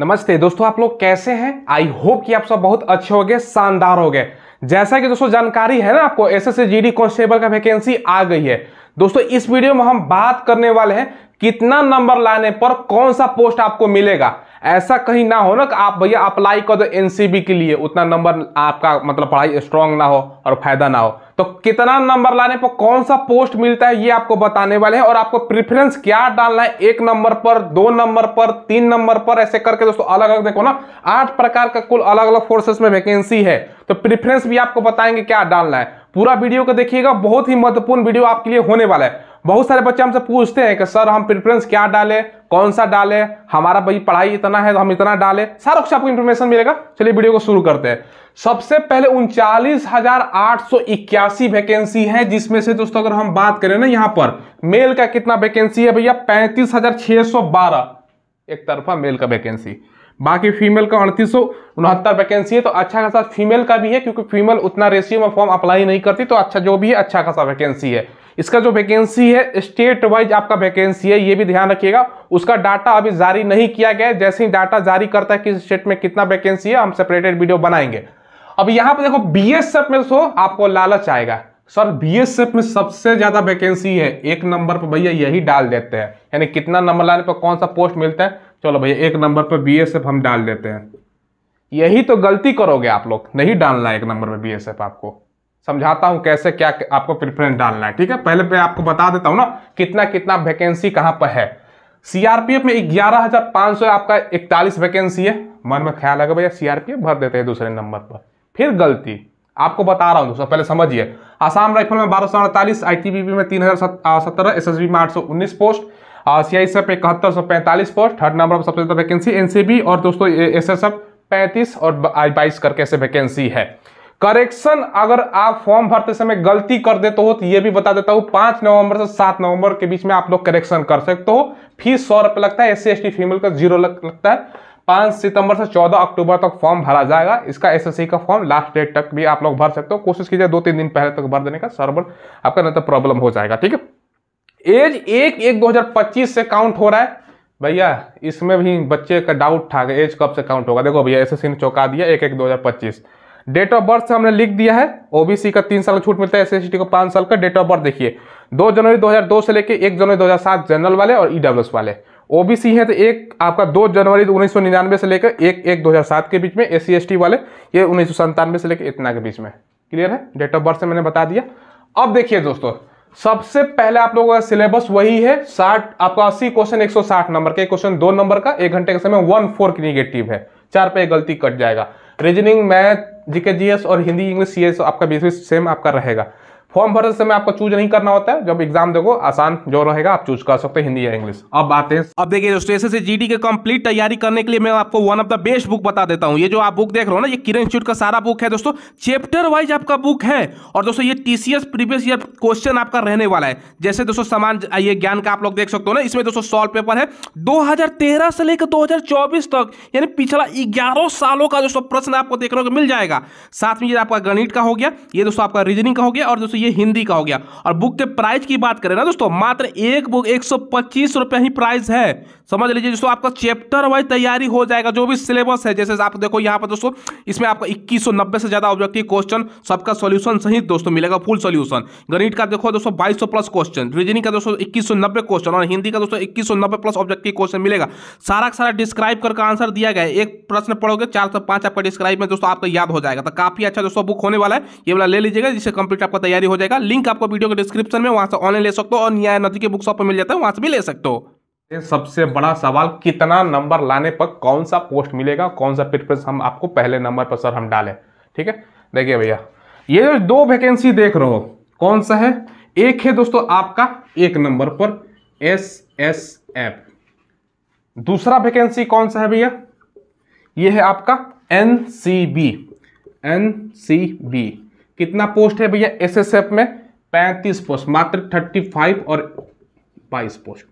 नमस्ते दोस्तों आप लोग कैसे हैं आई होप कि आप सब बहुत अच्छे हो गए शानदार हो गए जैसा कि दोस्तों जानकारी है ना आपको एस एस कांस्टेबल का वैकेंसी आ गई है दोस्तों इस वीडियो में हम बात करने वाले हैं कितना नंबर लाने पर कौन सा पोस्ट आपको मिलेगा ऐसा कहीं ना हो ना कि आप भैया अप्लाई कर दो एनसीबी के लिए उतना नंबर आपका मतलब पढ़ाई स्ट्रांग ना हो और फायदा ना हो तो कितना नंबर लाने पर कौन सा पोस्ट मिलता है ये आपको बताने वाले हैं और आपको प्रिफरेंस क्या डालना है एक नंबर पर दो नंबर पर तीन नंबर पर ऐसे करके दोस्तों अलग अलग देखो ना आठ प्रकार का कुल अलग अलग फोर्सेस में वैकेंसी है तो प्रिफरेंस भी आपको बताएंगे क्या डालना है पूरा वीडियो को देखिएगा बहुत ही महत्वपूर्ण वीडियो आपके लिए होने वाला है बहुत सारे बच्चे हमसे पूछते हैं कि सर हम प्रेफरेंस क्या डालें कौन सा डालें हमारा भाई पढ़ाई इतना है तो हम इतना डालें सारा कुछ आपको इन्फॉर्मेशन मिलेगा चलिए वीडियो को शुरू करते हैं सबसे पहले उनचालीस हजार आठ सौ इक्यासी वैकेंसी है जिसमें से दोस्तों अगर हम बात करें ना यहाँ पर मेल का कितना वैकेंसी है भैया पैंतीस हजार छह सौ बारह एक तरफा मेल का वैकेंसी बाकी फीमेल का अड़तीस सौ उनहत्तर वैकेंसी है तो अच्छा खासा फीमेल का भी है क्योंकि फीमेल उतना रेशियो में फॉर्म अप्लाई नहीं करती तो अच्छा जो भी है अच्छा खासा वैकेंसी है इसका जो वैकेंसी है स्टेट वाइज आपका वैकेंसी है ये भी ध्यान रखिएगा उसका डाटा अभी जारी नहीं किया गया है जैसे ही डाटा जारी करता है किस स्टेट में कितना वैकेंसी है हम सेपरेटेड वीडियो बनाएंगे अब यहाँ पर देखो बी एस एफ में सो तो आपको लालच आएगा सर बी एस एफ में सबसे ज़्यादा वैकेंसी है एक नंबर पर भैया यही डाल देते हैं यानी कितना नंबर लाने पर कौन सा पोस्ट मिलता है चलो भैया एक नंबर पर बी हम डाल देते हैं यही तो गलती करोगे आप लोग नहीं डालना एक नंबर पर बी आपको समझाता हूँ कैसे क्या आपको प्रिफरेंस डालना है ठीक है पहले मैं आपको बता देता हूँ ना कितना कितना वैकेंसी कहाँ पर है सीआरपीएफ में ग्यारह हजार पांच सौ आपका इकतालीस वैकेंसी है मन में ख्याल है भैया सीआरपीएफ भर देते हैं दूसरे नंबर पर फिर गलती आपको बता रहा हूँ दोस्तों पहले समझिए आसाम राइफल में बारह सौ अड़तालीस आई में तीन हजार एस में आठ पोस्ट सीआई सब इकहत्तर सौ पैंतालीस पर थर्ड नंबर पर सबसे ज़्यादा वैकेंसी एनसीबी और दोस्तों एस एस एफ पैंतीस और बाईस करके ऐसे वैकेंसी है करेक्शन अगर आप फॉर्म भरते समय गलती कर देते हो तो ये भी बता देता हूँ पाँच नवंबर से सात नवंबर के बीच में आप लोग करेक्शन कर सकते हो फीस सौ रुपये लगता है एस सी फीमेल का जीरो लग लगता है पाँच सितंबर से चौदह अक्टूबर तक फॉर्म भरा जाएगा इसका एस का फॉर्म लास्ट डेट तक भी आप लोग भर सकते हो कोशिश कीजिए दो तीन दिन पहले तक भर देने का सर्वर आपका नहीं तो प्रॉब्लम हो जाएगा ठीक है एज एक एक 2025 से काउंट हो रहा है भैया इसमें भी बच्चे का डाउट था एज कब से काउंट होगा देखो भैया एस ने चौंका दिया एक एक 2025 डेट ऑफ बर्थ से हमने लिख दिया है ओबीसी का तीन साल का छूट मिलता है एस को पाँच साल का डेट ऑफ बर्थ देखिए दो जनवरी दो से लेकर एक जनवरी दो जनरल वाले और ई e वाले ओबीसी है तो एक आपका दो जनवरी उन्नीस से लेकर एक एक 2007 के बीच में एस सी e वाले ये उन्नीस से लेकर इतना के बीच में क्लियर है डेट ऑफ बर्थ से मैंने बता दिया अब देखिए दोस्तों सबसे पहले आप लोगों का सिलेबस वही है साठ आपका अस्सी क्वेश्चन एक सौ साठ नंबर के क्वेश्चन दो नंबर का एक घंटे के समय वन फोर की निगेटिव है चार पे गलती कट जाएगा रीजनिंग मैथ जीके जीएस और हिंदी इंग्लिश सीएस आपका बीस सेम आपका रहेगा फॉर्म भरते समय आपको चूज नहीं करना होता है जब एग्जाम देखो आसान जो रहेगा आप चूज कर सकते हैं हिंदी या इंग्लिश अब बात है अब देखिए दोस्तों एस जीडी के कंप्लीट तैयारी करने के लिए मैं आपको one of the best book बता देता हूँ ये जो आप बुक देख रहे हो ना ये किरण इंस्टीट्यूट का सारा बुक है दोस्तों चैप्टर वाइज आपका बुक है और दोस्तों ये टीसीएस प्रीवियस ईयर क्वेश्चन आपका रहने वाला है जैसे दोस्तों समान ये ज्ञान का आप लोग देख सकते हो ना इसमें दोस्तों सॉल्व पेपर है तेरह से लेकर चौबीस तक यानी पिछला ग्यारह सालों का दोस्तों प्रश्न आपको देखने को मिल जाएगा साथ में ये आपका गणित का हो गया ये दोस्तों आपका रीजनिंग का हो गया और दोस्तों तो ये हिंदी का हो गया और बुक के प्राइस की बात करें ना दोस्तों मात्र एक बुक एक सौ ही प्राइस है समझ लीजिए दोस्तों आपका चैप्टर वाइज तैयारी हो जाएगा जो भी सिलेबस है जैसे आप देखो यहाँ पर दोस्तों इसमें आपको इक्कीस से ज्यादा ऑब्जेक्टिव क्वेश्चन सबका सोल्यूशन सहित दोस्तों मिलेगा फुल सोल्यूशन गणित का देखो दोस्तों बाईस प्लस क्वेश्चन रीजनिंग का दोस्तों इक्कीस क्वेश्चन और हिंदी का दोस्तों इक्कीस प्लस ऑब्जेक्टिव क्वेश्चन मिलेगा सारा सारा डिस्क्राइब करके आंसर दिया गया एक प्रश्न पढ़ोगे चार से पांच आपका डिस्क्राइब में दोस्तों आपको याद हो जाएगा तो काफी अच्छा दोस्तों बुक होने वाला है ये वाला ले लीजिएगा जिससे कंप्लीट आपका तैयारी हो जाएगा लिंक आपको वीडियो के डिस्क्रिप्शन में वहां से ऑनलाइन ले सकते हो और न्याय नदी के बुक शॉप पर मिल जाता है वहां से भी ले सकते हो सबसे बड़ा सवाल कितना नंबर लाने पर कौन सा पोस्ट मिलेगा कौन सा प्रिफ्रेंस हम आपको पहले नंबर पर सर हम डालें ठीक है देखिए भैया ये जो दो वैकेंसी देख रहे हो कौन सा है एक है दोस्तों आपका एक नंबर पर एस एस एफ दूसरा वैकेंसी कौन सा है भैया ये है आपका N C B N C B कितना पोस्ट है भैया एस एस एफ में पैंतीस पोस्ट मात्र थर्टी फाइव और बाईस पोस्ट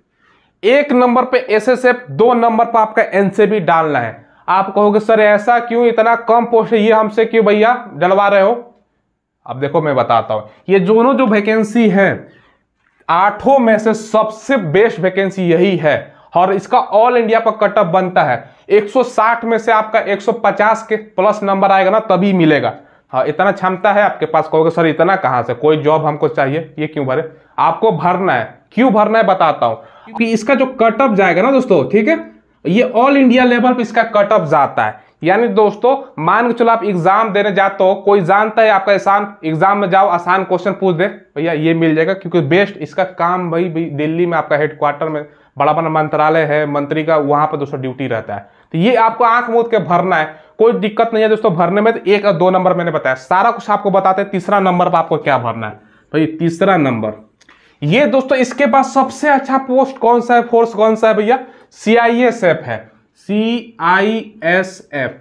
एक नंबर पे एसएसएफ दो नंबर पर आपका एनसीबी डालना है आप कहोगे सर ऐसा क्यों इतना कम पोस्ट है ये हमसे क्यों भैया डलवा रहे हो अब देखो मैं बताता हूं ये दोनों जो वैकेंसी है आठों में से सबसे बेस्ट वैकेंसी यही है और इसका ऑल इंडिया पर कटअप बनता है 160 में से आपका 150 के प्लस नंबर आएगा ना तभी मिलेगा हाँ इतना क्षमता है आपके पास कहोगे सर इतना कहां से कोई जॉब हमको चाहिए ये क्यों भरे आपको भरना है क्यों भरना है बताता हूं कि इसका जो कट ऑफ जाएगा ना दोस्तों ठीक है ये ऑल इंडिया लेवल पर इसका कट ऑफ जाता है यानी दोस्तों मान के चलो आप एग्जाम देने जाते हो कोई जानता है आपका आसान एग्जाम में जाओ आसान क्वेश्चन पूछ दे भैया ये मिल जाएगा क्योंकि बेस्ट इसका काम भाई दिल्ली में आपका हेडक्वार्टर में बड़ा बड़ा मंत्रालय है मंत्री का वहां पर दोस्तों ड्यूटी रहता है तो ये आपको आंख मूद के भरना है कोई दिक्कत नहीं है दोस्तों भरने में तो एक और दो नंबर मैंने बताया सारा कुछ आपको बताते हैं तीसरा नंबर पर आपको क्या भरना है भाई तीसरा नंबर ये दोस्तों इसके बाद सबसे अच्छा पोस्ट कौन सा है फोर्स कौन सा है भैया सी है सी आई एस एफ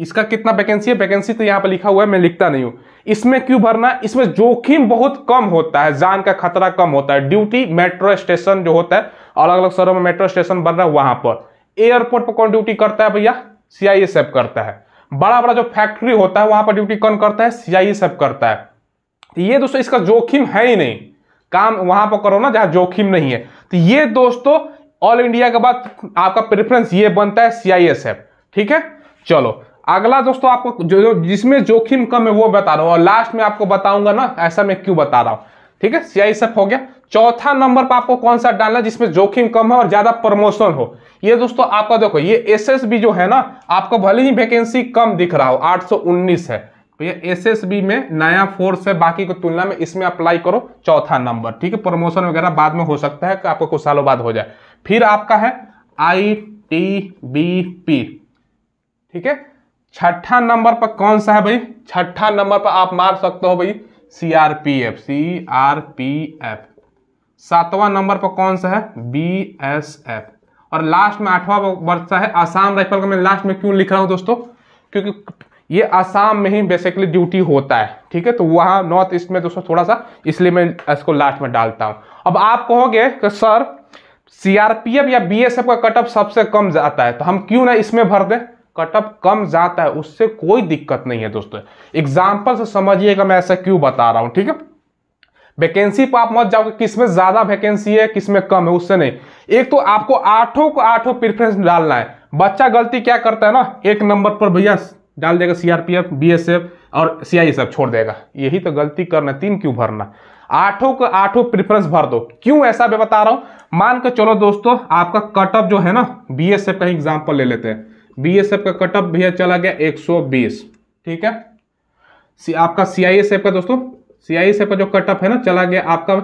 इसका कितना वैकेंसी है वैकेंसी तो यहां पर लिखा हुआ है मैं लिखता नहीं हूं इसमें क्यों भरना इसमें जोखिम बहुत कम होता है जान का खतरा कम होता है ड्यूटी मेट्रो स्टेशन जो होता है अलग अलग शहरों में मेट्रो स्टेशन बन रहा है वहां पर एयरपोर्ट पर कौन ड्यूटी करता है भैया सी करता है बड़ा बड़ा जो फैक्ट्री होता है वहां पर ड्यूटी कौन करता है सी करता है तो ये दोस्तों इसका जोखिम है ही नहीं काम वहां पर करो ना जहां जोखिम नहीं है तो ये दोस्तों ऑल इंडिया के बाद आपका प्रेफरेंस ये बनता है सीआईएसएफ ठीक है चलो अगला दोस्तों आपको जो जिसमें जोखिम कम है वो बता रहा हूं और लास्ट में आपको बताऊंगा ना ऐसा मैं क्यों बता रहा हूं ठीक है सीआईएसएफ हो गया चौथा नंबर पर आपको कौन सा डालना जिसमें जोखिम कम है और ज्यादा प्रमोशन हो ये दोस्तों आपका देखो ये बी जो है ना आपको भले ही वैकेंसी कम दिख रहा हो उन्नीस है एस एस एसएसबी में नया फोर्स है बाकी को तुलना में इसमें अप्लाई करो चौथा नंबर ठीक है प्रमोशन वगैरह बाद में हो सकता है कि आपको कुछ सालों बाद हो जाए फिर आपका है आई टी बी पी ठीक है छठा नंबर पर कौन सा है भाई छठा नंबर पर आप मार सकते हो भाई C R P F C R P F सातवां नंबर पर कौन सा है बी एस एफ और लास्ट में आठवां वर्ष है आसाम राइफल का मैं लास्ट में क्यों लिख रहा हूं दोस्तों क्योंकि ये आसाम में ही बेसिकली ड्यूटी होता है ठीक है तो वहाँ नॉर्थ ईस्ट में दोस्तों थोड़ा सा इसलिए मैं इसको लास्ट में डालता हूँ अब आप कहोगे कि सर सी या बी का कटअप सबसे कम जाता है तो हम क्यों ना इसमें भर दें कटअप कम जाता है उससे कोई दिक्कत नहीं है दोस्तों एग्जाम्पल से समझिएगा मैं ऐसा क्यों बता रहा हूँ ठीक है वैकेंसी पर आप मत जाओगे किस में ज़्यादा वैकेंसी है किस में कम है उससे नहीं एक तो आपको आठों को आठों प्रिफ्रेंस डालना है बच्चा गलती क्या करता है ना एक नंबर पर भैया डाल देगा सीआरपीएफ बीएसएफ और सीआईएसएफ छोड़ देगा यही तो गलती करना तीन क्यों भरना आठों का आठों प्रिफरेंस भर दो क्यों ऐसा मैं बता रहा हूं मान कर चलो दोस्तों आपका कटअप जो है ना बी एस एफ का एग्जाम्पल ले लेते हैं एफ का कटअप भैया चला गया बीस ठीक है सी, आपका सीआईएसएफ का दोस्तों सीआईएसएफ का जो कटअप है ना चला गया आपका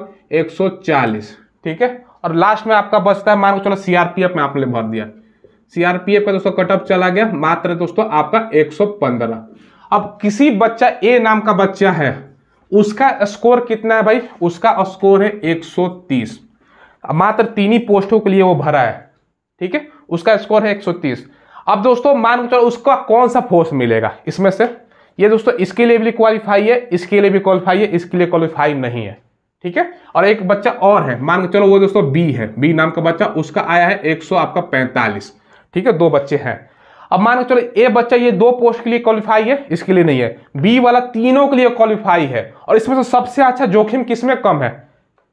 140 ठीक है और लास्ट में आपका बचता है मान के चलो सीआरपीएफ में आपने भर दिया सीआरपीएफ का दोस्तों कटअप चला गया मात्र दोस्तों आपका 115 अब किसी बच्चा ए नाम का बच्चा है उसका स्कोर कितना है भाई उसका स्कोर है 130 मात्र तीन ही पोस्टों के लिए वो भरा है ठीक है उसका स्कोर है 130 अब दोस्तों मान चलो उसका कौन सा फोर्स मिलेगा इसमें से ये दोस्तों इसके लिए भी क्वालिफाई है इसके लिए भी क्वालिफाई है इसके लिए क्वालिफाई नहीं है ठीक है और एक बच्चा और है मान चलो वो दोस्तों बी है बी नाम का बच्चा उसका आया है एक सौ आपका पैंतालीस ठीक है दो बच्चे हैं अब मान के चलो ए बच्चा ये दो पोस्ट के लिए क्वालिफाई है इसके लिए नहीं है बी वाला तीनों के लिए क्वालिफाई है और इसमें से सबसे अच्छा जोखिम किसमें कम है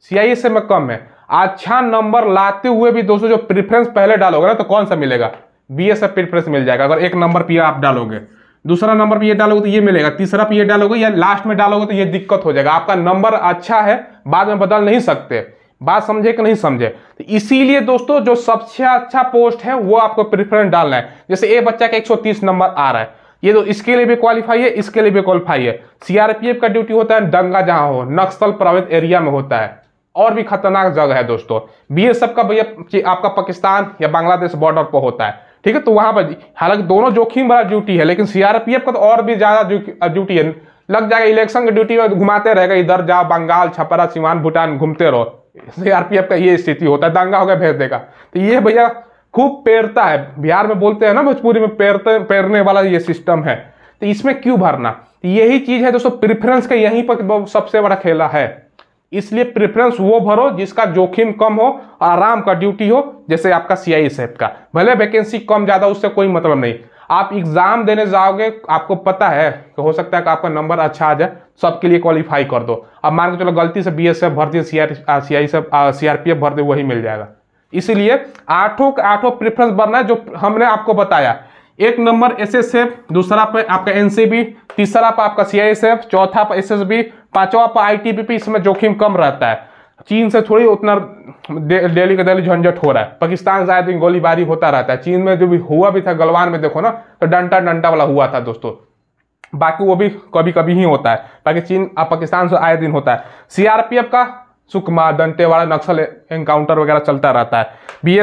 सीआईएस में कम है अच्छा नंबर लाते हुए भी दोस्तों जो प्रिफरेंस पहले डालोगे ना तो कौन सा मिलेगा बी एस एफ मिल जाएगा अगर एक नंबर पर आप डालोगे दूसरा नंबर पर ये डालोगे तो ये मिलेगा तीसरा पर ये डालोगे या लास्ट में डालोगे तो ये दिक्कत हो जाएगा आपका नंबर अच्छा है बाद में बदल नहीं सकते बात समझे कि नहीं समझे तो इसीलिए दोस्तों जो सबसे अच्छा पोस्ट है वो आपको प्रिफरेंस डालना है जैसे ए बच्चा का 130 नंबर आ रहा है ये तो इसके लिए भी क्वालिफाई है इसके लिए भी क्वालिफाई है सीआरपीएफ का ड्यूटी होता है दंगा जहां हो नक्सल प्रभावित एरिया में होता है और भी खतरनाक जगह है दोस्तों बीएसएफ का भैया आपका पाकिस्तान या बांग्लादेश बॉर्डर पर होता है ठीक है तो वहां पर हालांकि दोनों जोखिम भरा ड्यूटी है लेकिन सीआरपीएफ का तो और भी ज्यादा ड्यूटी है लग जाएगा इलेक्शन की ड्यूटी में घुमाते रहेगा इधर जाओ बंगाल छपरा सिवान भूटान घूमते रहो सीआरपीएफ तो का ये स्थिति होता है दंगा हो गया भेज देगा तो ये भैया खूब पैरता है बिहार में बोलते हैं ना भोजपुरी में पैरते पैरने वाला ये सिस्टम है तो इसमें क्यों भरना तो यही चीज़ है दोस्तों प्रिफरेंस का यहीं पर सबसे बड़ा खेला है इसलिए प्रिफ्रेंस वो भरो जिसका जोखिम कम हो आराम का ड्यूटी हो जैसे आपका सी आई का भले वैकेंसी कम ज़्यादा उससे कोई मतलब नहीं आप एग्ज़ाम देने जाओगे आपको पता है कि हो सकता है कि आपका नंबर अच्छा आ जाए सबके लिए क्वालिफाई कर दो अब मान के चलो गलती से बी एस एफ भर दिए C R C I C R P F भर दिए वही मिल जाएगा इसीलिए आठों का आठों प्रेफरेंस भरना है जो हमने आपको बताया एक नंबर एस एस एफ दूसरा पे आपका एन सी बी तीसरा पे आपका सी आई एस एफ चौथा पे एस एस बी पांचवा पे आई टी बी पी इसमें जोखिम कम रहता है चीन से थोड़ी उतना डेली का डेली झंझट हो रहा है पाकिस्तान से आए दिन गोलीबारी होता रहता है चीन में जो भी हुआ भी था गलवान में देखो ना तो डंटा डंटा वाला हुआ था दोस्तों बाकी वो भी कभी कभी ही होता है बाकी चीन अब पाकिस्तान से आए दिन होता है सीआरपीएफ का सुकमा दंतेवाड़ा नक्सल एनकाउंटर वगैरह चलता रहता है बी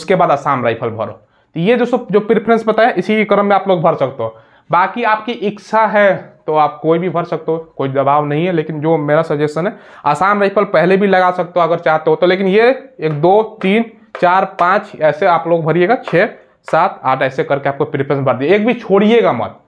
उसके बाद आसाम राइफल भरो तो ये जो जो प्रेफरेंस बताया इसी क्रम में आप लोग भर सकते हो बाकी आपकी इच्छा है तो आप कोई भी भर सकते हो कोई दबाव नहीं है लेकिन जो मेरा सजेशन है आसाम राइफल पहले भी लगा सकते हो अगर चाहते हो तो लेकिन ये एक दो तीन चार पाँच ऐसे आप लोग भरिएगा छः सात आठ ऐसे करके आपको प्रिफरेंस भर दिए एक भी छोड़िएगा मत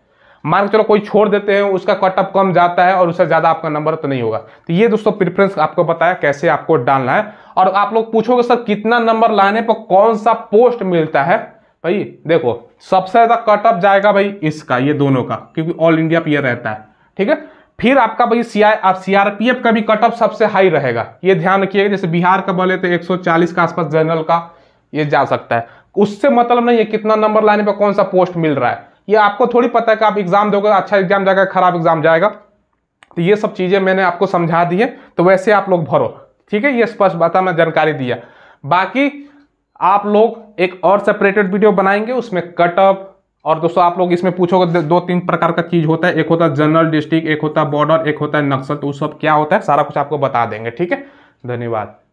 मान के चलो कोई छोड़ देते हैं उसका कटअप कम जाता है और उससे ज़्यादा आपका नंबर तो नहीं होगा तो ये दोस्तों प्रिफरेंस आपको बताया कैसे आपको डालना है और आप लोग पूछोगे सर कितना नंबर लाने पर कौन सा पोस्ट मिलता है भाई देखो सबसे ज़्यादा कट ऑफ जाएगा भाई इसका ये दोनों का क्योंकि ऑल इंडिया पे रहता है ठीक है फिर आपका भाई सी आई आप सीआरपीएफ का भी कट ऑफ सबसे हाई रहेगा ये ध्यान रखिएगा जैसे बिहार का बोले तो 140 के आसपास जनरल का ये जा सकता है उससे मतलब नहीं है कितना नंबर लाने पर कौन सा पोस्ट मिल रहा है ये आपको थोड़ी पता है कि आप एग्जाम दोगे अच्छा एग्जाम जाएगा खराब एग्जाम जाएगा तो ये सब चीज़ें मैंने आपको समझा दी है तो वैसे आप लोग भरो ठीक है ये स्पष्ट बात मैं जानकारी दिया बाकी आप लोग एक और सेपरेटेड वीडियो बनाएंगे उसमें कटअप और दोस्तों आप लोग इसमें पूछोगे दो तीन प्रकार का चीज होता है एक होता है जनरल डिस्ट्रिक्ट एक होता है बॉर्डर एक होता है नक्सल तो उस सब क्या होता है सारा कुछ आपको बता देंगे ठीक है धन्यवाद